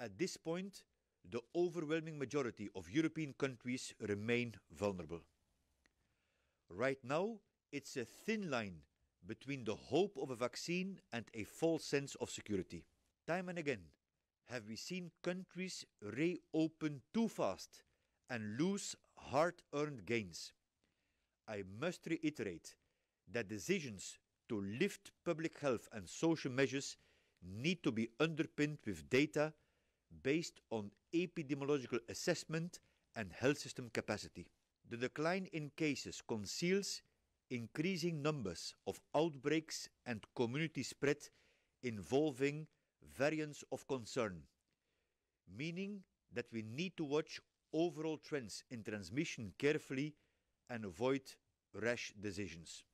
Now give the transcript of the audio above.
At this point, the overwhelming majority of European countries remain vulnerable. Right now, it's a thin line between the hope of a vaccine and a false sense of security. Time and again, have we seen countries reopen too fast and lose hard earned gains. I must reiterate that decisions to lift public health and social measures need to be underpinned with data based on epidemiological assessment and health system capacity. The decline in cases conceals increasing numbers of outbreaks and community spread involving variants of concern, meaning that we need to watch overall trends in transmission carefully and avoid rash decisions.